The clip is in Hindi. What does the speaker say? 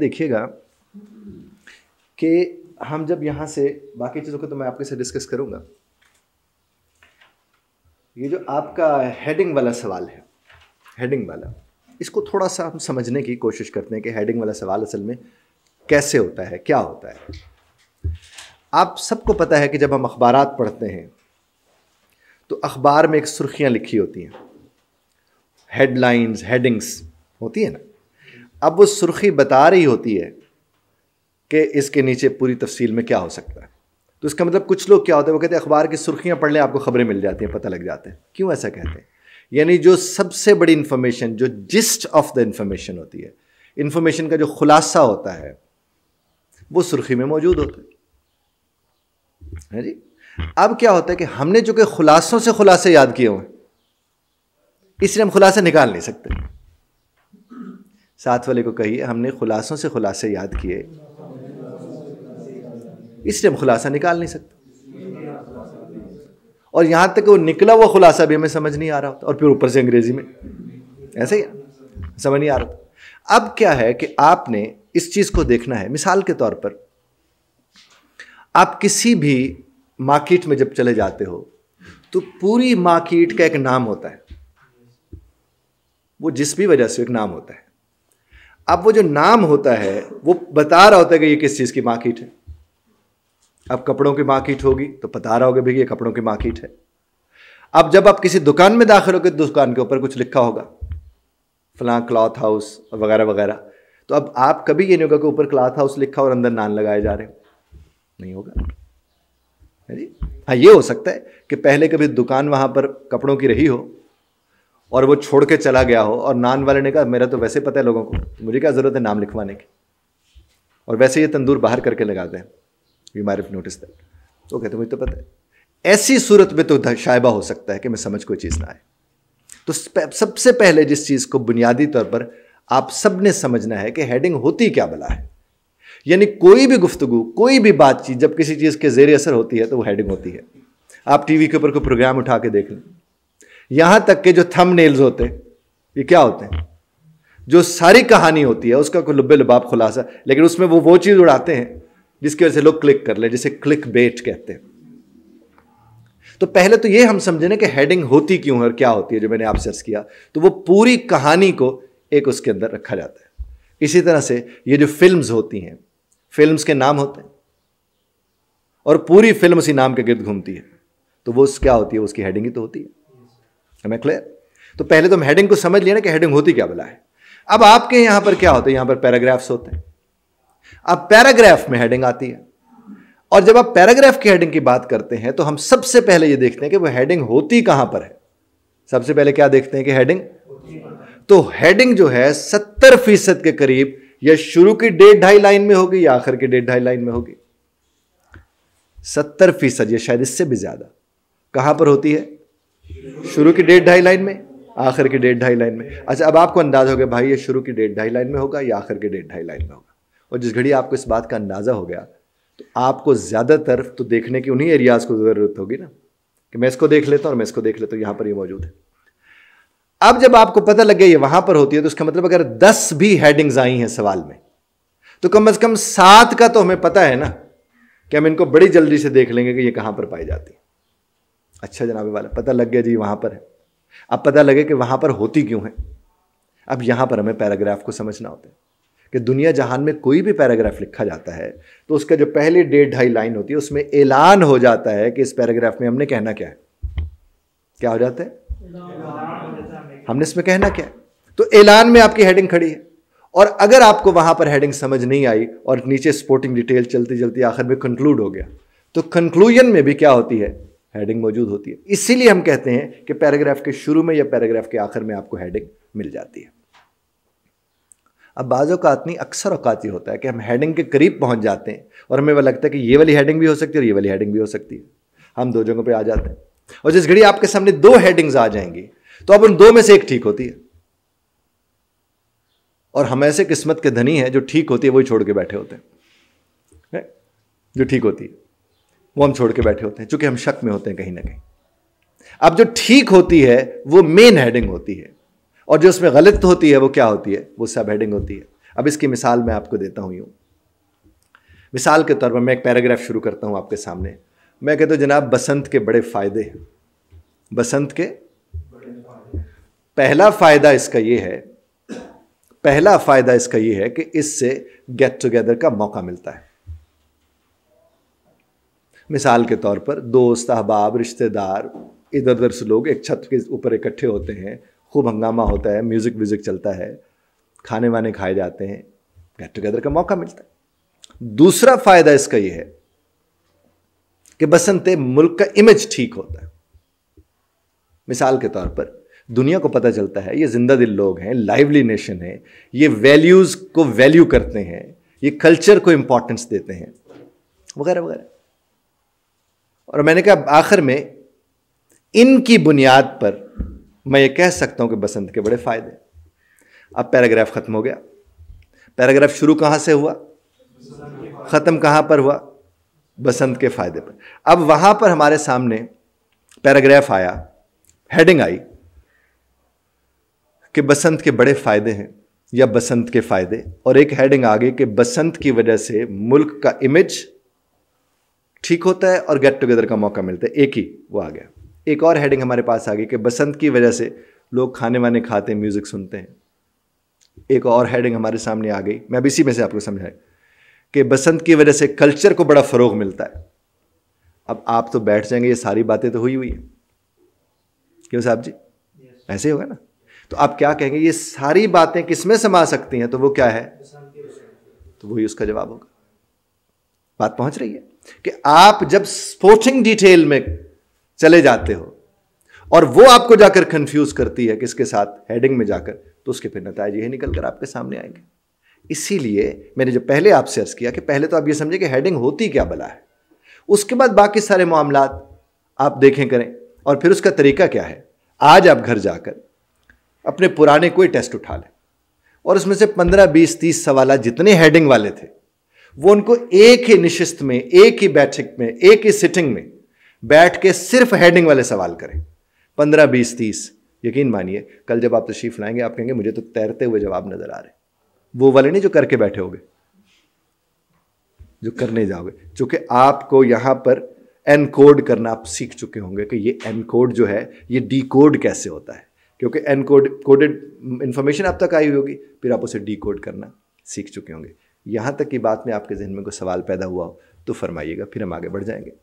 देखिएगा कि हम जब यहाँ से बाकी चीज़ों को तो मैं आपके से डिस्कस करूँगा ये जो आपका हेडिंग वाला सवाल है हेडिंग वाला इसको थोड़ा सा हम समझने की कोशिश करते हैं कि हेडिंग वाला सवाल असल में कैसे होता है क्या होता है आप सबको पता है कि जब हम अखबार पढ़ते हैं तो अखबार में एक सुर्खियाँ लिखी होती हैं हेडलाइंस हेडिंग्स होती है ना अब वो सुर्खी बता रही होती है कि इसके नीचे पूरी तफसील में क्या हो सकता है तो इसका मतलब कुछ लोग क्या होते हैं वो कहते हैं अखबार की सुर्खियाँ पढ़ लें आपको खबरें मिल जाती हैं पता लग जाते हैं क्यों ऐसा कहते हैं यानी जो सबसे बड़ी इन्फॉर्मेशन जो जिस्ट ऑफ द इन्फॉर्मेशन होती है इन्फॉर्मेशन का जो खुलासा होता है वो सुर्खी में मौजूद होता है है जी अब क्या होता है कि हमने जो कि खुलासों से खुलासे याद किए हुए इसलिए हम खुलासे निकाल नहीं सकते साथ वाले को कहिए हमने खुलासों से खुलासे याद किए इसलिए हम खुलासा निकाल नहीं सकते और यहां तक वो निकला हुआ खुलासा भी हमें समझ नहीं आ रहा होता और फिर ऊपर से अंग्रेजी में ऐसे ही समझ नहीं आ रहा अब क्या है कि आपने इस चीज़ को देखना है मिसाल के तौर पर आप किसी भी मार्केट में जब चले जाते हो तो पूरी मार्केट का एक नाम होता है वो जिस भी वजह से एक नाम होता है अब वो जो नाम होता है वो बता रहा होता है कि ये किस चीज़ की मार्किट है अब कपड़ों की मार्किट होगी तो बता रहा होगा भाई ये कपड़ों की मार्किट है अब जब आप किसी दुकान में दाखिल होकर दुकान के ऊपर कुछ लिखा होगा फलां क्लॉथ हाउस वगैरह वगैरह तो अब आप कभी ये नहीं होगा कि ऊपर क्लॉथ हाउस लिखा और अंदर नान लगाए जा रहे हो नहीं होगा है जी हाँ ये हो सकता है कि पहले कभी दुकान वहाँ पर कपड़ों की रही हो और वो छोड़ के चला गया हो और नान वाले ने कहा मेरा तो वैसे पता है लोगों को मुझे क्या ज़रूरत है नाम लिखवाने की और वैसे ये तंदूर बाहर करके लगाते हैं यू मार नोटिस दैट तो कहते मुझे तो पता है ऐसी सूरत में तो शायबा हो सकता है कि मैं समझ कोई चीज़ ना आए तो सबसे पहले जिस चीज़ को बुनियादी तौर पर आप सब ने समझना है कि हेडिंग होती क्या भला है यानी कोई भी गुफ्तगु कोई भी बातचीत जब किसी चीज़ के जेर असर होती है तो वो हेडिंग होती है आप टीवी के ऊपर कोई प्रोग्राम उठा के देख लें यहां तक के जो थम नेल्स होते हैं ये क्या होते हैं जो सारी कहानी होती है उसका कोई लुब्बे लुबाब खुलासा लेकिन उसमें वो वो चीज उड़ाते हैं जिसकी वजह से लोग क्लिक कर ले जिसे क्लिक बेट कहते हैं तो पहले तो ये हम समझे ना कि हेडिंग होती क्यों है और क्या होती है जो मैंने आप सर्च किया तो वो पूरी कहानी को एक उसके अंदर रखा जाता है इसी तरह से ये जो फिल्म्स होती हैं फिल्म्स के नाम होते हैं और पूरी फिल्म उसी नाम के गिर्द घूमती है तो वो क्या होती है उसकी हेडिंग ही तो होती है हमें क्लियर तो पहले तो हम हेडिंग को समझ लिया ना कि हेडिंग होती क्या बोला है अब आपके यहां पर क्या होता है यहां पर पैराग्राफ्स होते हैं अब पैराग्राफ में हेडिंग आती है और जब आप पैराग्राफ की हेडिंग की बात करते हैं तो हम सबसे पहले ये देखते हैं कि वो हेडिंग होती कहां पर है सबसे पहले क्या देखते हैं कि हेडिंग तो हेडिंग जो है सत्तर फीसद के करीब या शुरू की डेढ़ ढाई लाइन में होगी या आखिर की डेढ़ ढाई लाइन में होगी सत्तर फीसद या शायद इससे भी ज्यादा कहां पर होती है शुरू की डेढ़ ढाई लाइन में आखिर की डेढ़ ढाई लाइन में अच्छा अब आपको अंदाजा हो गया भाई ये शुरू की डेढ़ ढाई लाइन में होगा या आखिर की डेढ़ ढाई लाइन में होगा और जिस घड़ी आपको इस बात का अंदाज़ा हो गया तो आपको ज़्यादातर तो देखने की उन्हीं एरियाज़ को ज़रूरत होगी ना कि मैं इसको देख लेता हूँ और मैं इसको देख लेता हूँ यहाँ पर ये मौजूद है अब जब आपको पता लग गया ये वहां पर होती है तो उसका मतलब अगर दस भी हेडिंग्स आई हैं सवाल में तो कम अज कम सात का तो हमें पता है ना कि हम इनको बड़ी जल्दी से देख लेंगे कि ये कहां पर पाई जाती है अच्छा जनाबे वाला पता लग गया जी वहाँ पर है अब पता लगे कि वहाँ पर होती क्यों है अब यहाँ पर हमें पैराग्राफ को समझना होता है कि दुनिया जहान में कोई भी पैराग्राफ लिखा जाता है तो उसका जो पहली डेढ़ ढाई लाइन होती है उसमें ऐलान हो जाता है कि इस पैराग्राफ में हमने कहना क्या है क्या हो जाता है हमने इसमें कहना क्या है तो ऐलान में आपकी हेडिंग खड़ी है और अगर आपको वहां पर हेडिंग समझ नहीं आई और नीचे स्पोर्टिंग डिटेल चलती चलती आखिर में कंक्लूड हो गया तो कंक्लूजन में भी क्या होती है हेडिंग मौजूद होती है इसीलिए हम कहते हैं कि पैराग्राफ के शुरू में या पैराग्राफ के आखिर में आपको हेडिंग मिल जाती है अब बाज़ अवकात नहीं अक्सर अवकात ये होता है कि हम हेडिंग के करीब पहुंच जाते हैं और हमें वह लगता है कि ये वाली हेडिंग भी हो सकती है और ये वाली हेडिंग भी हो सकती है हम दो जगहों पर आ जाते हैं और जिस घड़ी आपके सामने दो हेडिंग्स आ जाएंगी तो अब उन दो में से एक ठीक होती है और हम ऐसे किस्मत के धनी हैं जो ठीक होती है वही छोड़ के बैठे होते हैं जो ठीक होती है वो हम छोड़ के बैठे होते हैं चूंकि हम शक में होते हैं कहीं ना कहीं अब जो ठीक होती है वो मेन हेडिंग होती है और जो उसमें गलत होती है वो क्या होती है वो सब हेडिंग होती है अब इसकी मिसाल मैं आपको देता हूँ यूँ मिसाल के तौर पर मैं एक पैराग्राफ शुरू करता हूँ आपके सामने मैं कहता हूँ जनाब बसंत के बड़े फ़ायदे हैं बसंत के पहला फ़ायदा इसका ये है पहला फ़ायदा इसका ये है कि इससे गेट टुगेदर का मौका मिलता है मिसाल के तौर पर दोस्त अहबाब रिश्तेदार इधर उधर से लोग एक छत के ऊपर इकट्ठे होते हैं खूब हंगामा होता है म्यूज़िक व्यूज़िक चलता है खाने वाने खाए जाते हैं गेट टुगेदर का मौका मिलता है दूसरा फायदा इसका यह है कि बसंत मुल्क का इमेज ठीक होता है मिसाल के तौर पर दुनिया को पता चलता है ये जिंदा दिल लोग हैं लाइवली नेशन है ये वैल्यूज़ को वैल्यू करते हैं ये कल्चर को इम्पोर्टेंस देते हैं वगैरह वगैरह और मैंने कहा आखिर में इनकी बुनियाद पर मैं ये कह सकता हूँ कि बसंत के बड़े फ़ायदे अब पैराग्राफ ख़त्म हो गया पैराग्राफ शुरू कहाँ से हुआ ख़त्म कहाँ पर हुआ बसंत के फ़ायदे पर अब वहाँ पर हमारे सामने पैराग्राफ आया हेडिंग आई कि बसंत के बड़े फ़ायदे हैं या बसंत के फ़ायदे और एक हेडिंग आ गई कि बसंत की वजह से मुल्क का इमेज ठीक होता है और गेट टुगेदर का मौका मिलता है एक ही वो आ गया एक और हेडिंग हमारे पास आ गई कि बसंत की वजह से लोग खाने वाने खाते हैं म्यूज़िक सुनते हैं एक और हेडिंग हमारे सामने आ गई मैं अब इसी में से आपको समझाया कि बसंत की वजह से कल्चर को बड़ा फ़रोग मिलता है अब आप तो बैठ जाएंगे ये सारी बातें तो हुई हुई हैं क्यों साहब जी yes. ऐसे होगा ना तो आप क्या कहेंगे ये सारी बातें किसमें समा सकती हैं तो वो क्या है तो वही उसका जवाब होगा बात पहुंच रही है कि आप जब स्पोर्टिंग डिटेल में चले जाते हो और वो आपको जाकर कंफ्यूज करती है किसके साथ हेडिंग में जाकर तो उसके फिर नतज यही निकल कर आपके सामने आएंगे इसीलिए मैंने जब पहले आपसे अर्ज किया कि पहले तो आप ये समझे कि हेडिंग होती क्या बला है उसके बाद बाकी सारे मामला आप देखें करें और फिर उसका तरीका क्या है आज आप घर जाकर अपने पुराने कोई टेस्ट उठा लें और उसमें से पंद्रह बीस तीस सवाल जितने हेडिंग वाले थे वो उनको एक ही निशिस्त में एक ही बैठक में एक ही सिटिंग में बैठ के सिर्फ हेडिंग वाले सवाल करें पंद्रह बीस तीस यकीन मानिए कल जब आप तशरीफ तो लाएंगे आप कहेंगे मुझे तो तैरते हुए जवाब नजर आ रहे वो वाले नहीं जो करके बैठे होगे जो करने जाओगे चूंकि आपको यहां पर एनकोड करना आप सीख चुके होंगे कि ये एनकोड जो है ये डीकोड कैसे होता है क्योंकि एनकोड कोडेड इंफॉर्मेशन आप तक आई होगी फिर आप उसे डीकोड करना सीख चुके होंगे यहाँ तक की बात में आपके जहन में कोई सवाल पैदा हुआ हो तो फरमाइएगा फिर हम आगे बढ़ जाएंगे